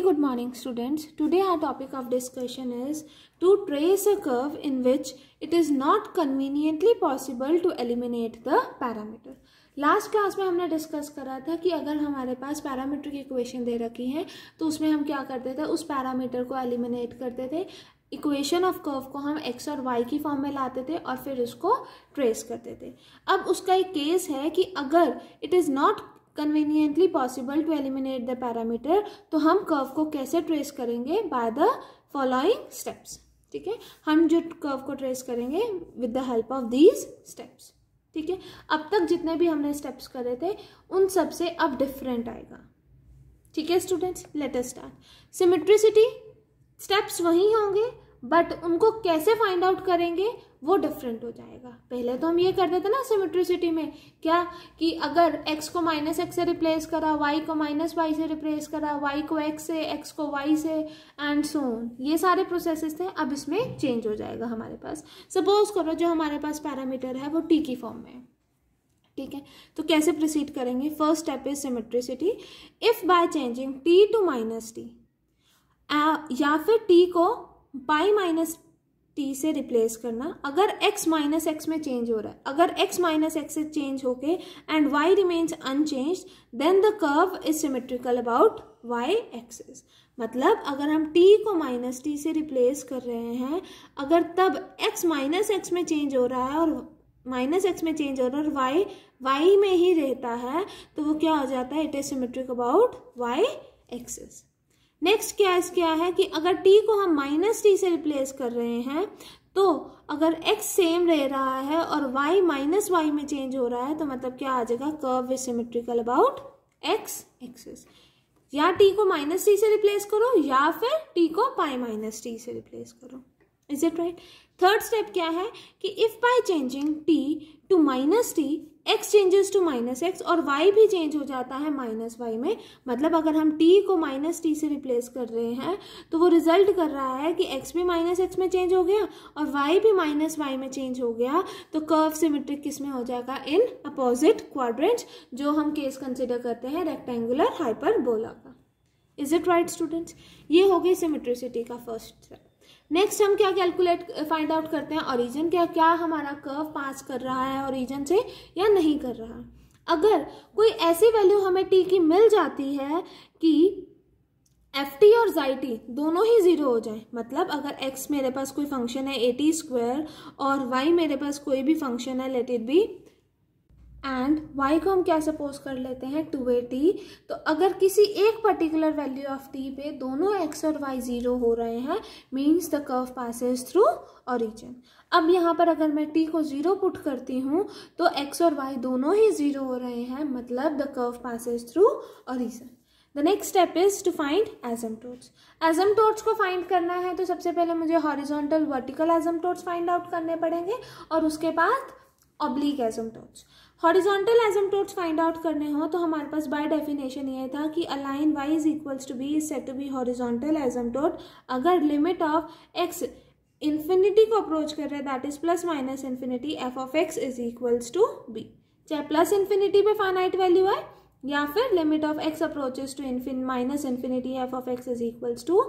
good morning students today our topic of discussion is to trace a curve in which it is not conveniently possible to eliminate the parameter last class में हमने discuss करा था कि अगर हमारे पास parameter की equation दे रखी है तो उसमें हम क्या करते थे उस पैरामीटर को एलिमिनेट करते थे इक्वेशन ऑफ कर्व को हम एक्स और वाई की फॉर्म में लाते थे और फिर उसको ट्रेस करते थे अब उसका एक केस है कि अगर it is not conveniently possible to eliminate the parameter तो हम कर्व को कैसे ट्रेस करेंगे बाय द फॉलोइंग स्टेप्स ठीक है हम जो कर्व को ट्रेस करेंगे with the help of these steps ठीक है अब तक जितने भी हमने स्टेप्स करे थे उन सब से अब डिफरेंट आएगा ठीक है students let us start symmetricity steps वही होंगे बट उनको कैसे फाइंड आउट करेंगे वो डिफरेंट हो जाएगा पहले तो हम ये करते थे ना सिमेट्रिसिटी में क्या कि अगर x को माइनस एक्स से रिप्लेस करा y को माइनस वाई से रिप्लेस करा y को x से x को y से एंड सोन ये सारे प्रोसेसेस थे अब इसमें चेंज हो जाएगा हमारे पास सपोज करो जो हमारे पास पैरामीटर है वो टी की फॉर्म में है ठीक है तो कैसे प्रोसीड करेंगे first step is symmetricity if by changing T to minus T या फिर टी को बाई माइनस टी से रिप्लेस करना अगर x माइनस एक्स में चेंज हो रहा है अगर x माइनस एक्स से चेंज होके and y remains unchanged then the curve is symmetrical about y axes मतलब अगर हम t को माइनस टी से रिप्लेस कर रहे हैं अगर तब x माइनस एक्स में चेंज हो रहा है और माइनस एक्स में चेंज हो रहा है और वाई वाई में ही रहता है तो वो क्या हो जाता है it is symmetric about Y axes next case क्या है कि अगर टी को हम माइनस टी से रिप्लेस कर रहे हैं तो अगर एक्स सेम रह रहा है और वाई माइनस वाई में चेंज हो रहा है तो मतलब क्या आ जाएगा curve is symmetrical about X axis या टी को माइनस टी से रिप्लेस करो या फिर टी को पाई माइनस टी से रिप्लेस करो is it right third step क्या है कि if by changing T to minus T X changes to minus X और वाई भी चेंज हो जाता है माइनस वाई में मतलब अगर हम टी को माइनस टी से रिप्लेस कर रहे हैं तो वो रिजल्ट कर रहा है कि एक्स भी माइनस एक्स में चेंज हो गया और वाई भी माइनस वाई में चेंज हो गया तो कर्व सिमेट्रिक किस में हो जाएगा इन अपोजिट क्वाड्रेंट जो हम केस कंसिडर करते हैं रेक्टेंगुलर हाइपर का इज इट राइट स्टूडेंट्स ये हो गई सिमेट्रिसिटी का फर्स्ट नेक्स्ट हम क्या कैलकुलेट फाइंड आउट करते हैं ओरिजिन क्या क्या हमारा कर्व पास कर रहा है ओरिजिन से या नहीं कर रहा है अगर कोई ऐसी वैल्यू हमें टी की मिल जाती है कि एफ टी और जाई टी दोनों ही ज़ीरो हो जाए मतलब अगर एक्स मेरे पास कोई फंक्शन है ए टी स्क्वायर और वाई मेरे पास कोई भी फंक्शन है let it be and Y को हम क्या सपोज कर लेते हैं टू ए टी तो अगर किसी एक पर्टिकुलर वैल्यू ऑफ टी पे दोनों एक्स और वाई ज़ीरो हो रहे हैं means the curve passes through origin अब यहाँ पर अगर मैं टी को ज़ीरो पुट करती हूँ तो एक्स और वाई दोनों ही ज़ीरो हो रहे हैं मतलब the curve passes through origin the next step is to find asymptotes को फाइंड करना है तो सबसे पहले मुझे horizontal vertical asymptotes find out करने पड़ेंगे और उसके बाद oblique asymptotes horizontal asymptotes find out करने हो तो हमारे पास बाय डेफिनेशन ये था कि a line Y is equals to B is set to be horizontal asymptote अगर लिमिट ऑफ एक्स इन्फिनिटी को अप्रोच कर रहे हैं that is plus minus infinity F of x is equals to B चाहे plus infinity पे finite value है या फिर limit of x approaches to infinity minus infinity F of x is equals to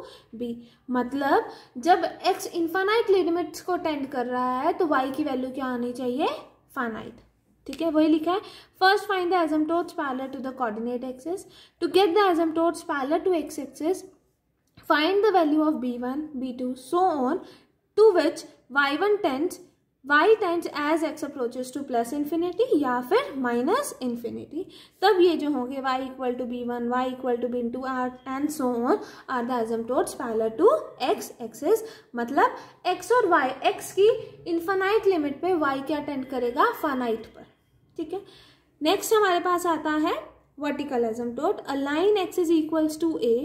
B मतलब जब X infinite limits को tend कर रहा है तो वाई की वैल्यू क्या आनी चाहिए फाइनाइट ठीक है वही लिखा है first find the asymptotes parallel to the coordinate axes to get the asymptotes parallel to X axes find the value of B one B two so on to which Y one tends Y tends as X approaches to plus infinity या फिर minus infinity तब ये जो होंगे Y equal to B one Y equal to B two are and so on are the asymptotes parallel to X axes मतलब X और Y X की infinite limit पे वाई क्या अटेंड करेगा फाइनाइट पर ठीक है नेक्स्ट हमारे पास आता है vertical asymptote a line X is equals to A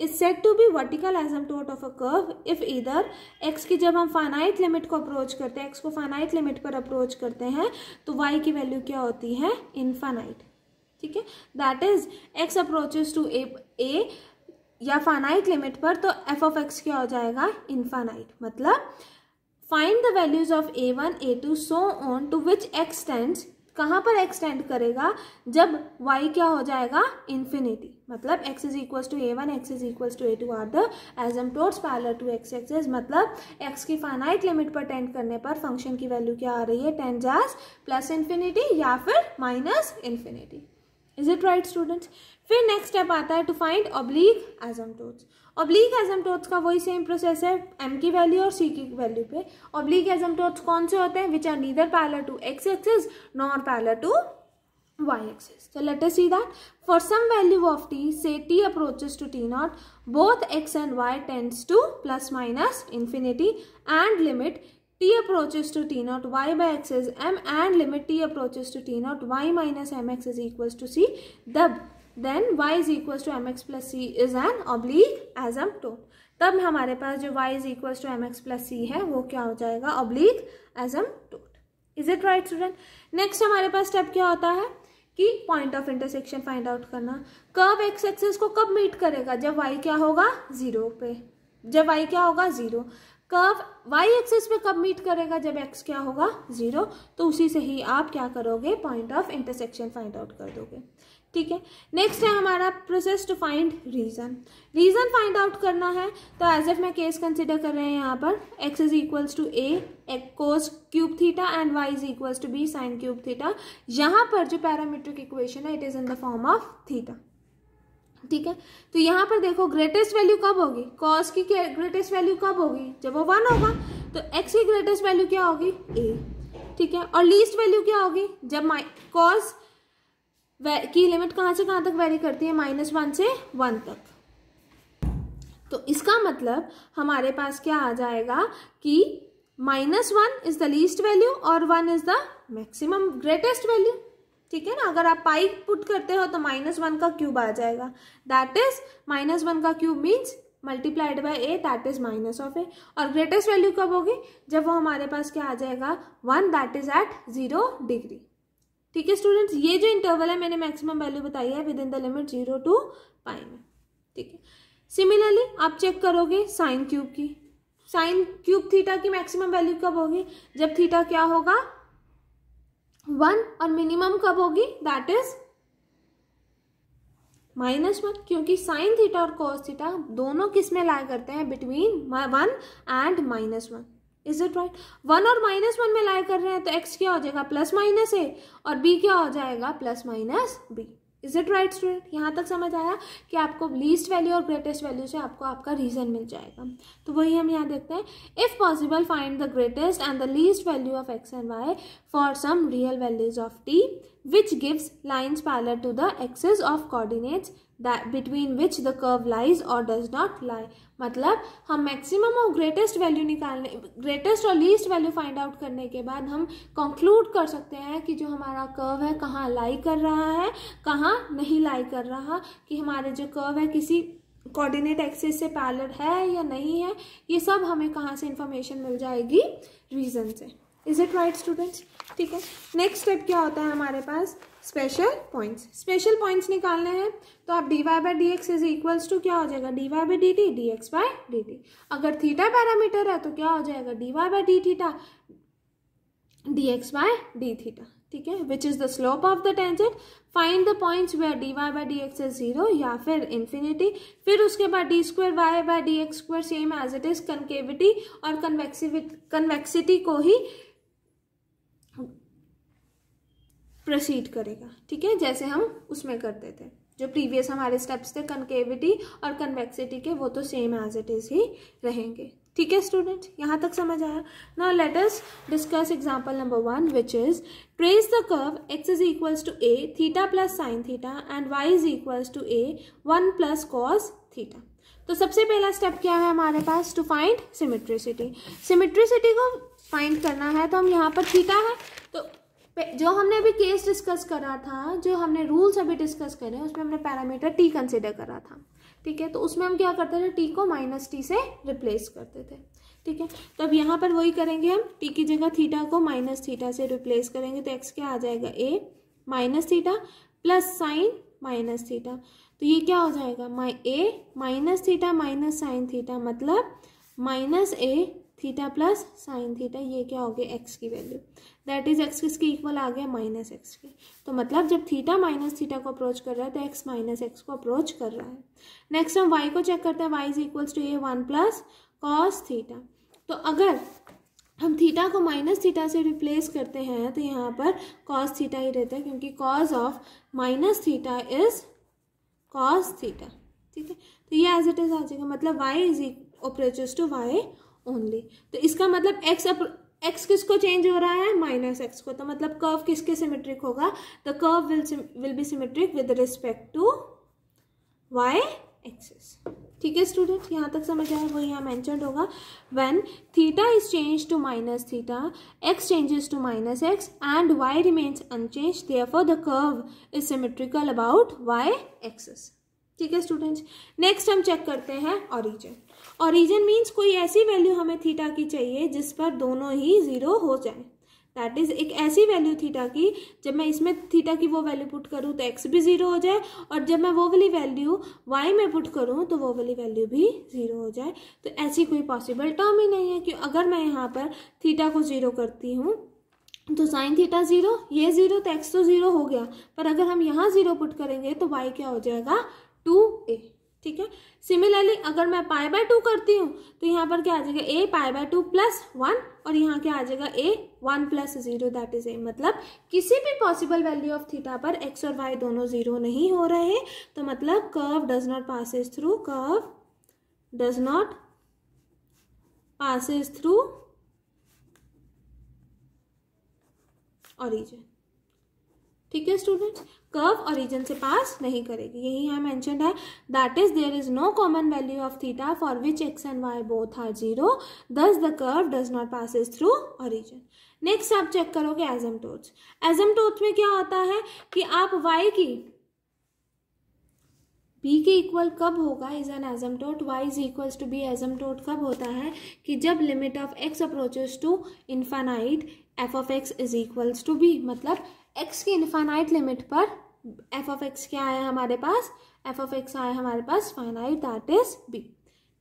is set to be vertical asymptote of a curve if इधर एक्स की जब हम फाइनाइट लिमिट को अप्रोच करते हैं एक्स को फाइनाइट लिमिट पर अप्रोच करते हैं तो वाई की वैल्यू क्या होती है इनफाइनाइट ठीक है that is X approaches to A A या फाइनाइट लिमिट पर तो एफ ऑफ एक्स क्या हो जाएगा इनफाइनाइट मतलब find the values of A one A two so on to which extends कहाँ पर एक्सटेंड करेगा जब वाई क्या हो जाएगा इन्फिनिटी मतलब X is equal to A one X is equal to A two are the asymptotes parallel to X axes मतलब x की फाइनाइट लिमिट पर टेंड करने पर फंक्शन की वैल्यू क्या आ रही है टेन जैस प्लस इन्फिनिटी या फिर minus infinity is it right students फिर नेक्स्ट स्टेप आता है टू फाइंड एज एम एजमटोर्स ऑब्लिक टोट्स का वही सेम प्रोसेस है एम की वैल्यू और सी की वैल्यू पे ऑब्लिक टोट्स कौन से होते हैं which are neither parallel to X axes nor parallel to Y axes तो let's see that for some value of T से T approaches to T not both x and Y tends to plus minus infinity and limit T approaches to T not Y by X as M and limit T approaches to T not Y minus M X is equal to C दब then y is equal to M X plus C is an oblique asymptote तब हमारे पास जो y is equal to M X plus C है वो क्या हो जाएगा oblique asymptote is it right student next हमारे पास स्टेप क्या होता है कि point of intersection find out करना कब एक्स एक्सेस को कब मीट करेगा जब वाई क्या होगा जीरो पे जब वाई क्या होगा जीरो कब वाई एक्सेस पे कब मीट करेगा जब एक्स क्या होगा जीरो तो उसी से ही आप क्या करोगे point of intersection find out कर दोगे ठीक है नेक्स्ट है हमारा process to find region region find out करना है तो एज एफ में केस कंसिडर कर रहे हैं यहाँ पर x is equals to a cos cube theta and Y is equals to b sine cube theta यहाँ पर जो पैरामीट्रिक इक्वेशन है it is in the form of theta ठीक है तो यहाँ पर देखो ग्रेटेस्ट वैल्यू कब होगी कॉस की ग्रेटेस्ट वैल्यू कब होगी जब वो वन होगा तो एक्स की ग्रेटेस्ट वैल्यू क्या होगी ए ठीक है और लीस्ट वैल्यू क्या होगी जब माइ कॉस की लिमिट कहाँ से कहाँ तक वेरी करती है माइनस वन से वन तक तो इसका मतलब हमारे पास क्या आ जाएगा कि minus one is the least value और one is the maximum greatest value ठीक है ना अगर आप पाई पुट करते हो तो माइनस वन का क्यूब आ जाएगा दैट इज माइनस वन का cube means multiplied by a that is minus of a और ग्रेटेस्ट वैल्यू कब होगी जब वो हमारे पास क्या आ जाएगा one that is at zero degree ठीक है स्टूडेंट्स ये जो इंटरवल है मैंने मैक्सिमम वैल्यू बताई है within the limit zero to pi में ठीक है सिमिलरली आप चेक करोगे साइन क्यूब की साइन क्यूब थीटा की मैक्सिमम वैल्यू कब होगी जब थीटा क्या होगा वन और मिनिमम कब होगी दैट इज माइनस वन क्योंकि साइन थीटा और कॉस थीटा दोनों किस में लाया करते हैं between one and minus one is it right one और माइनस वन में लाया कर रहे हैं तो एक्स क्या हो जाएगा प्लस माइनस ए और बी क्या हो जाएगा plus minus b is it right student यहाँ तक समझ आया कि आपको लीस्ट वैल्यू और ग्रेटेस्ट वैल्यू से आपको आपका रीजन मिल जाएगा तो वही हम यहाँ देखते हैं if possible find the greatest and the least value of x and y for some real values of t which gives lines parallel to the axes of coordinates that between which the curve lies और does not lie मतलब हम maximum और greatest value निकालने greatest और least value find out करने के बाद हम कंक्लूड कर सकते हैं कि जो हमारा कर्व है कहाँ लाई कर रहा है कहाँ नहीं लाई कर रहा कि हमारे जो कर्व है किसी कोऑर्डिनेट एक्सिस से पैलर है या नहीं है ये सब हमें कहाँ से इन्फॉर्मेशन मिल जाएगी रीज़न से इज़ इट राइट स्टूडेंट्स ठीक है नेक्स्ट स्टेप क्या होता है हमारे पास स्पेशल पॉइंट्स स्पेशल पॉइंट्स निकालने हैं तो आप d Y by D x is equals to क्या हो जाएगा d Y by d t d x by d t अगर थीटा पैरामीटर है तो क्या हो जाएगा d Y by D theta D x by D theta ठीक है which is the slope of the tangent find the points where d Y by D x is zero या फिर इन्फिनिटी फिर उसके बाद d square y by D x square same as it is concavity और convexity convexity को ही proceed करेगा ठीक है जैसे हम उसमें करते थे जो प्रीवियस हमारे स्टेप्स थे कनकेविटी और कन्वेक्सिटी के वो तो सेम एज इट इज़ ही रहेंगे ठीक है स्टूडेंट यहाँ तक समझ आया ना let us discuss example number one which is trace the curve x is equals to A theta plus sine theta and Y is equals to A one plus cos theta तो सबसे पहला step क्या है हमारे पास to find symmetricity symmetricity को find करना है तो हम यहाँ पर थीटा है तो जो हमने अभी केस डिस्कस करा था जो हमने रूल्स अभी डिस्कस करे उसमें हमने पैरामीटर टी कंसिडर करा था ठीक है तो उसमें हम क्या करते थे टी को माइनस टी से रिप्लेस करते थे ठीक है तो अब यहाँ पर वही करेंगे हम टी की जगह थीटा को माइनस थीटा से रिप्लेस करेंगे तो एक्स क्या आ जाएगा a minus theta plus sine minus theta तो ये क्या हो जाएगा माई a minus theta minus sine theta मतलब minus a theta plus sine theta ये क्या हो गया एक्स की वैल्यू दैट इज एक्स किसके इक्वल आ गया माइनस एक्स के तो मतलब जब थीटा माइनस थीटा को अप्रोच कर रहा है तो एक्स माइनस एक्स को अप्रोच कर रहा है नेक्स्ट हम वाई को चेक करते हैं वाई इज इक्वल्स टू ये वन प्लस कॉस थीटा तो अगर हम थीटा को माइनस थीटा से रिप्लेस करते हैं तो यहाँ पर कॉस थीटा ही रहता है क्योंकि cos of minus theta is cos theta ठीक है तो ये एज इट इज आ जाएगा मतलब y is approaches to y only तो इसका मतलब एक्स एक्स किसको चेंज हो रहा है माइनस एक्स को तो मतलब कर्व किसके सिमेट्रिक होगा the curve will will be symmetric with respect to Y axis ठीक है स्टूडेंट यहाँ तक समझ आए वो यहाँ मैंशन होगा when theta is change to minus theta x changes to minus x and y remains unchange therefore the curve is symmetrical about Y axis ठीक है स्टूडेंट्स नेक्स्ट हम चेक करते हैं ऑरिजन ऑरिजन मीन्स कोई ऐसी value हमें theta की चाहिए जिस पर दोनों ही ज़ीरो हो जाए दैट इज़ एक ऐसी वैल्यू थीटा की जब मैं इसमें थीटा की वो वैल्यू पुट करूँ तो एक्स भी ज़ीरो हो जाए और जब मैं वो वाली वैल्यू वाई में पुट करूँ तो वो वाली वैल्यू भी ज़ीरो हो जाए तो ऐसी कोई पॉसिबल टर्म ही नहीं है कि अगर मैं यहाँ पर थीटा को ज़ीरो करती हूँ तो साइन थीटा ज़ीरो ये ज़ीरो तो एक्स तो ज़ीरो हो गया पर अगर हम यहाँ ज़ीरो पुट करेंगे तो वाई क्या हो जाएगा टू ए ठीक है सिमिलरली अगर मैं पाई बाय टू करती हूँ तो यहाँ पर क्या आ जाएगा a pi by two plus one और यहाँ क्या आ जाएगा a one plus zero that is a मतलब किसी भी पॉसिबल वैल्यू ऑफ थीटा पर एक्स और वाई दोनों जीरो नहीं हो रहे हैं तो मतलब curve does not passes through curve does not passes through origin. ठीक है स्टूडेंट कर्व ओरिजिन से पास नहीं करेगी यही यहाँ मैंशन है that is there is no common value of theta for which x and y both are zero thus the curve does not pass through origin next आप check करोगे एजम Thoth एजम Thoth में क्या होता है कि आप वाई की बी के इक्वल कब होगा is an asymptote y is equal to b asymptote कब होता है कि जब limit of x approaches to infinite f of x is equals to B मतलब एक्स की इनफाइनाइट लिमिट पर एफ ऑफ एक्स क्या आया हमारे पास एफ ऑफ एक्स आया हमारे पास फाइनाइट दैट इज बी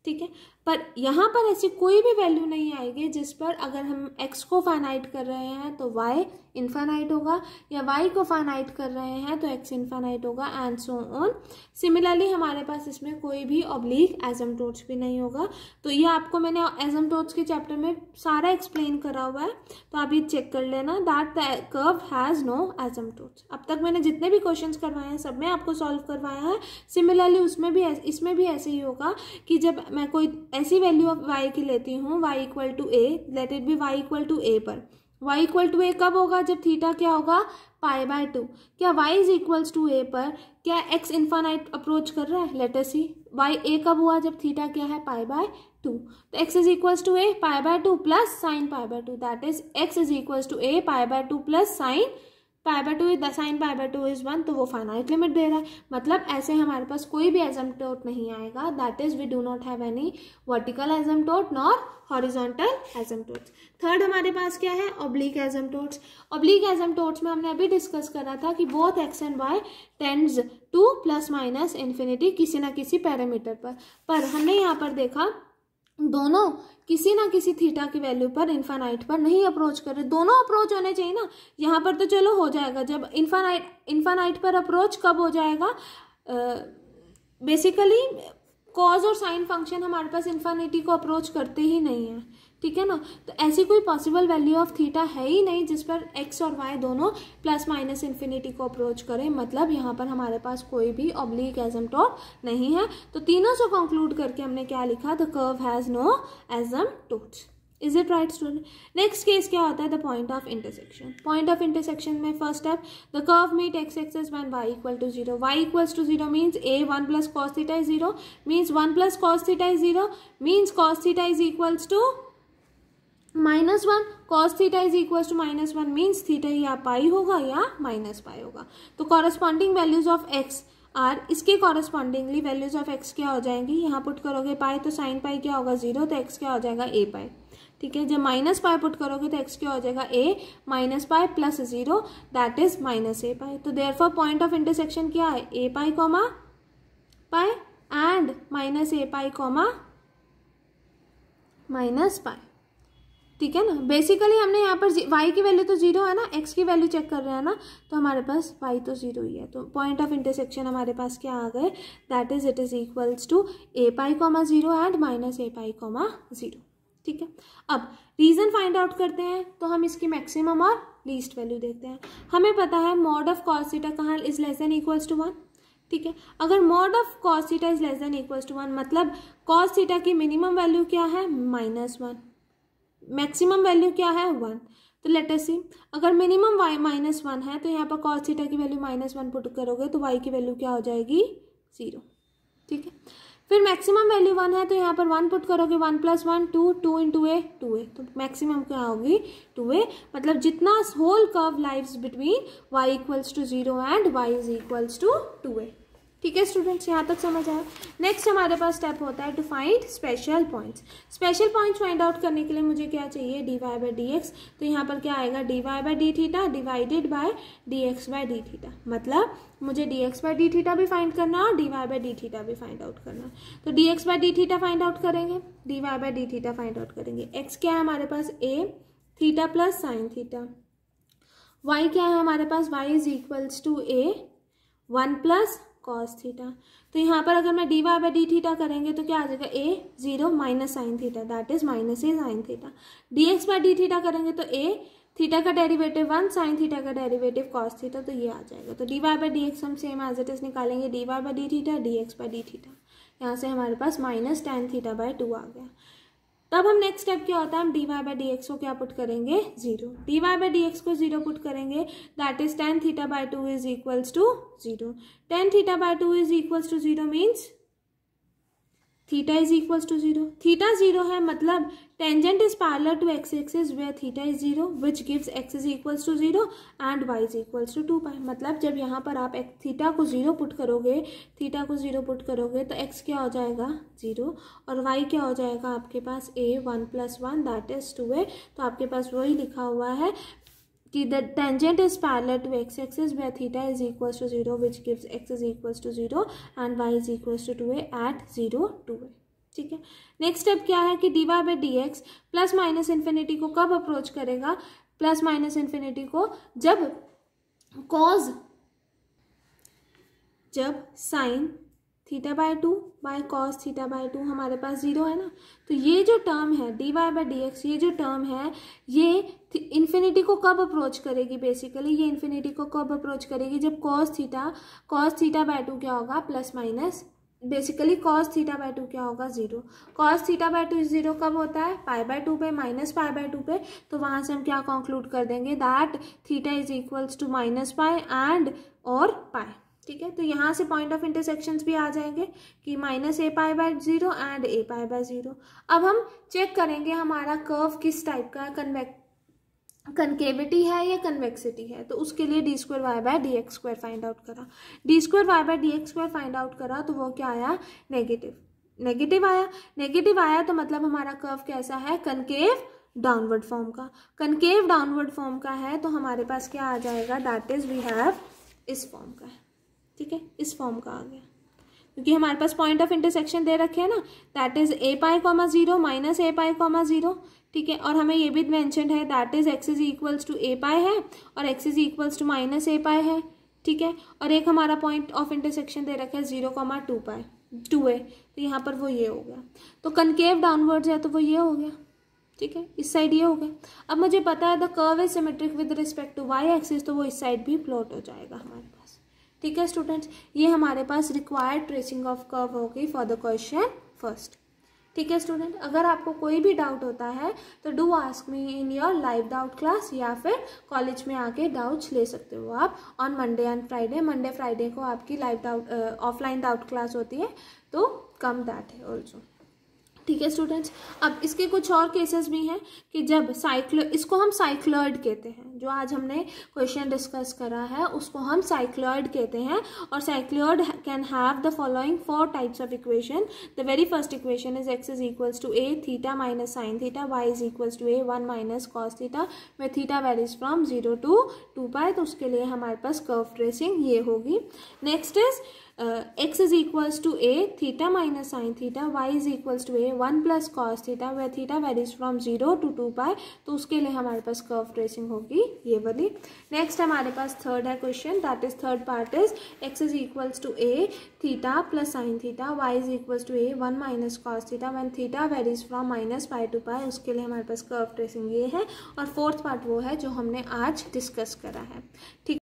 ठीक है पर यहाँ पर ऐसी कोई भी वैल्यू नहीं आएगी जिस पर अगर हम x को फाइनाइट कर रहे हैं तो y इन्फानाइट होगा या y को फाइनाइट कर रहे हैं तो x इन्फानाइट होगा एंड सो ऑन सिमिलरली हमारे पास इसमें कोई भी ऑब्लिक एजम टोर्च भी नहीं होगा तो ये आपको मैंने एजम टोर्च के चैप्टर में सारा एक्सप्लेन करा हुआ है तो आप ये चेक कर लेना that the curve has no एजम टोर्च अब तक मैंने जितने भी क्वेश्चन करवाए हैं सब में आपको सॉल्व करवाया है सिमिलरली उसमें भी इसमें भी ऐसे ही होगा कि जब मैं कोई ऐसी वैल्यू ऑफ वाई की लेती हूँ y equal to a let it be y equal to a पर वाई इक्वल टू ए कब होगा जब थीटा क्या होगा पाई बाय टू क्या y is equals to a पर क्या एक्स इन्फानाइट अप्रोच कर रहा है लेटर सी वाई ए कब हुआ जब थीटा क्या है पाई बाय टू तो x is equals to A pi by two plus sine pi by two that is x is equals to A pi by two plus sine pi by two is sine pi by two is one तो वो finite limit दे रहा है मतलब ऐसे हमारे पास कोई भी टोट नहीं आएगा that is we do not have any vertical tote nor horizontal asymptotes third हमारे पास क्या है ओब्लिक एजम्पटोट्स ओब्लिक टोट्स में हमने अभी डिस्कस करा था कि both x and y tends to plus minus infinity किसी ना किसी पैरामीटर पर पर हमने यहाँ पर देखा दोनों किसी ना किसी थीटा की वैल्यू पर इन्फानाइट पर नहीं अप्रोच कर रहे दोनों अप्रोच होने चाहिए ना यहाँ पर तो चलो हो जाएगा जब इन्फानाइट इन्फानाइट पर अप्रोच कब हो जाएगा बेसिकली कॉज और साइन फंक्शन हमारे पास इन्फानिटी को अप्रोच करते ही नहीं है ठीक है ना तो ऐसी कोई पॉसिबल वैल्यू ऑफ थीटा है ही नहीं जिस पर एक्स और वाई दोनों प्लस माइनस इन्फिनिटी को अप्रोच करें मतलब यहाँ पर हमारे पास कोई भी ऑब्लिक टॉप नहीं है तो तीनों से कंक्लूड करके हमने क्या लिखा the curve has no asymptotes is it right student next case क्या होता है the point of intersection point of intersection में first step the curve meet x axis when Y equal to zero y equals to zero means a one plus cos theta is zero means one plus cos theta is zero means cos theta is equals to minus one cos theta is equal to minus one means theta या pi होगा या minus pi होगा तो corresponding values of x are इसके correspondingly values of x क्या हो जाएंगी यहाँ पुट करोगे पाई तो साइन पाई क्या होगा जीरो तो एक्स क्या हो जाएगा ए पाई ठीक है जब माइनस पाई पुट करोगे तो एक्स क्या हो जाएगा a minus pi plus zero that is minus A pi तो therefore point of intersection क्या है a pi comma pi and minus A pi comma minus pi ठीक है ना बेसिकली हमने यहाँ पर वाई की वैल्यू तो जीरो है ना एक्स की वैल्यू चेक कर रहे हैं ना तो हमारे पास वाई तो जीरो ही है तो पॉइंट ऑफ इंटरसेक्शन हमारे पास क्या आ गए that is it is equals to A pi comma zero and minus A pi comma zero ठीक है अब रीज़न फाइंड आउट करते हैं तो हम इसकी मैक्सिमम और लीस्ट वैल्यू देखते हैं हमें पता है मॉड ऑफ कॉसिटा कहाँ is less than equals to one ठीक है अगर mod of cos theta is less than equals to one मतलब कॉसिटा की मिनिमम वैल्यू क्या है माइनस वन मैक्सिमम वैल्यू क्या है वन तो लेटर सी अगर मिनिमम वाई माइनस वन है तो यहाँ पर कॉस थीटा की वैल्यू माइनस वन पुट करोगे तो वाई की वैल्यू क्या हो जाएगी जीरो ठीक है फिर मैक्सिमम वैल्यू वन है तो यहाँ पर वन पुट करोगे one plus one two two in two A two ए तो मैक्सिमम क्या होगी टू ए मतलब जितना whole curve lives between y equals to zero and Y is equals to two ए ठीक है स्टूडेंट्स यहाँ तक समझ आया नेक्स्ट हमारे पास स्टेप होता है to find special points special points find out करने के लिए मुझे क्या चाहिए D Y by D X तो यहाँ पर क्या आएगा D Y by D theta divided by D x by D theta मतलब मुझे D x by D theta भी फाइंड करना और D Y by D theta भी फाइंड आउट करना तो D x by D theta find out करेंगे D Y by D theta find out करेंगे एक्स क्या है हमारे पास A theta plus sine theta Y क्या है हमारे पास Y is equals to A one plus cos theta तो यहाँ पर अगर मैं D Y by D theta करेंगे तो क्या आ जाएगा A zero minus sine theta that is minus A sine theta D x by D theta करेंगे तो ए थीटा का डेरिवेटिव वन साइन थीटा का डेरिवेटिव कॉस थीटा तो ये आ जाएगा तो D Y by D X हम सेम एज इट इज निकालेंगे D Y by D theta D x by D theta यहाँ से हमारे पास minus tan theta by two आ गया तब हम नेक्स्ट स्टेप क्या होता है हम D Y by D X को क्या पुट करेंगे zero D Y by D X को जीरो पुट करेंगे that is tan theta by two is equals to zero tan theta by two is equals to zero means theta is equals to zero theta zero है मतलब tangent is parallel to X axis where theta is zero which gives X is equals to zero and Y is equals to two pi मतलब जब यहाँ पर आप theta को zero put करोगे theta को जीरो पुट करोगे तो एक्स क्या हो जाएगा जीरो और वाई क्या हो जाएगा आपके पास A one plus one that is two ए तो आपके पास वही लिखा हुआ है कि the tangent is parallel to X axis where theta is equal to zero which gives X is equals to zero and Y is equal to two at zero two ए ठीक है नेक्स्ट स्टेप क्या है कि D Y by D X plus minus infinity को कब approach करेगा plus minus infinity को जब कॉज जब sine theta by two by cos theta by two हमारे पास ज़ीरो है ना तो ये जो टर्म है D Y by D X ये जो टर्म है ये इन्फिनिटी को कब अप्रोच करेगी बेसिकली ये इन्फिनिटी को कब अप्रोच करेगी जब cos theta cos theta by two क्या होगा plus minus basically cos theta by two क्या होगा zero cos theta by two zero कब होता है पाई बाय टू पे माइनस पाई बाय टू पे तो वहाँ से हम क्या कंक्लूड कर देंगे that theta is equals to minus pi and और पाई ठीक है तो यहाँ से पॉइंट ऑफ इंटरसेक्शन भी आ जाएंगे कि minus A pi by zero and A pi by zero अब हम चेक करेंगे हमारा कर्व किस टाइप का कन्वेक्ट कन्केविटी है या कन्वेक्सिटी है तो उसके लिए D square Y by D x square find out करा D square Y by D x square find out करा तो वो क्या आया नेगेटिव नेगेटिव आया नेगेटिव आया तो मतलब हमारा कर्व कैसा है कनकेव डाउनवर्ड फॉर्म का कनकेव डाउनवर्ड फॉर्म का है तो हमारे पास क्या आ जाएगा डैट इज वी हैव इस फॉर्म का है ठीक है इस फॉर्म का आ गया क्योंकि हमारे पास पॉइंट ऑफ इंटरसेक्शन दे रखे हैं ना that is A pi comma zero minus A pi comma zero ठीक है और हमें ये भी मैंशन है that is x is equals to A pi है और X is equals to minus A pi है ठीक है और एक हमारा पॉइंट ऑफ इंटरसेक्शन दे रखा है zero comma two pi two ए तो यहाँ पर वो ये हो गया तो कनकेव डाउनवर्ड्स है तो वो ये हो गया ठीक है इस साइड ये हो गया अब मुझे पता है the curve is symmetric with respect to Y axis तो वो इस साइड भी प्लॉट हो जाएगा हमारे पास ठीक है स्टूडेंट्स ये हमारे पास रिक्वायर्ड ट्रेसिंग ऑफ कर्व हो गई फॉर द क्वेश्चन फर्स्ट ठीक है स्टूडेंट अगर आपको कोई भी डाउट होता है तो do ask me in your live doubt class या फिर कॉलेज में आके डाउट्स ले सकते हो आप on Monday and Friday Monday Friday को आपकी live doubt offline doubt class होती है तो कम दैट है ऑल्सो ठीक है स्टूडेंट्स अब इसके कुछ और केसेस भी हैं कि जब साइक्लो इसको हम साइक्लॉयड कहते हैं जो आज हमने क्वेश्चन डिस्कस करा है उसको हम साइक्लॉयड कहते हैं और cycloid can have the following four types of equation the very first equation is x is equals to A theta minus sine theta Y is equals to A one minus cos theta where theta varies from zero to two pi तो उसके लिए हमारे पास curve tracing ये होगी next is x is equals to A theta minus sine theta Y is equals to A one plus cos theta where theta is from zero to two pi तो उसके लिए हमारे पास कर्व ट्रेसिंग होगी ये वाली next हमारे पास third है question that is third part is x is equals to A theta plus sine theta Y is equals to A one minus cos theta when theta varies from minus pi to pi उसके लिए हमारे पास curve tracing ये है और fourth part वो है जो हमने आज डिस्कस करा है ठीक